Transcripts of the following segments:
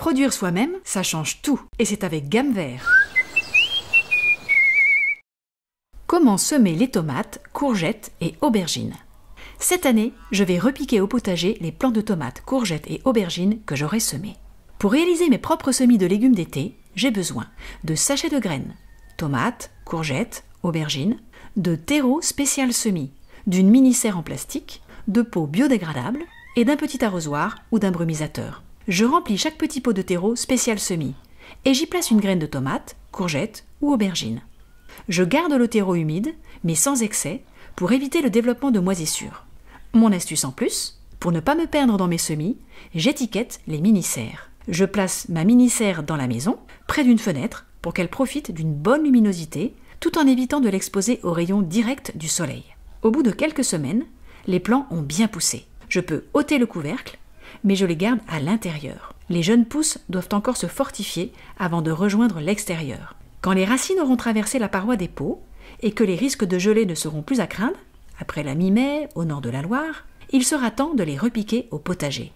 Produire soi-même, ça change tout, et c'est avec Gamme Vert. Comment semer les tomates, courgettes et aubergines Cette année, je vais repiquer au potager les plants de tomates, courgettes et aubergines que j'aurai semés. Pour réaliser mes propres semis de légumes d'été, j'ai besoin de sachets de graines, tomates, courgettes, aubergines, de terreau spécial semis, d'une mini-serre en plastique, de pots biodégradables et d'un petit arrosoir ou d'un brumisateur je remplis chaque petit pot de terreau spécial semis et j'y place une graine de tomate, courgette ou aubergine. Je garde le terreau humide, mais sans excès, pour éviter le développement de moisissures. Mon astuce en plus, pour ne pas me perdre dans mes semis, j'étiquette les mini-serres. Je place ma mini-serre dans la maison, près d'une fenêtre, pour qu'elle profite d'une bonne luminosité, tout en évitant de l'exposer aux rayons directs du soleil. Au bout de quelques semaines, les plants ont bien poussé. Je peux ôter le couvercle mais je les garde à l'intérieur. Les jeunes pousses doivent encore se fortifier avant de rejoindre l'extérieur. Quand les racines auront traversé la paroi des pots et que les risques de gelée ne seront plus à craindre, après la mi-mai, au nord de la Loire, il sera temps de les repiquer au potager.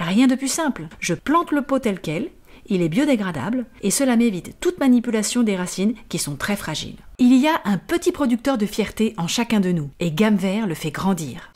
Rien de plus simple, je plante le pot tel quel, il est biodégradable et cela m'évite toute manipulation des racines qui sont très fragiles. Il y a un petit producteur de fierté en chacun de nous et Gamme Vert le fait grandir.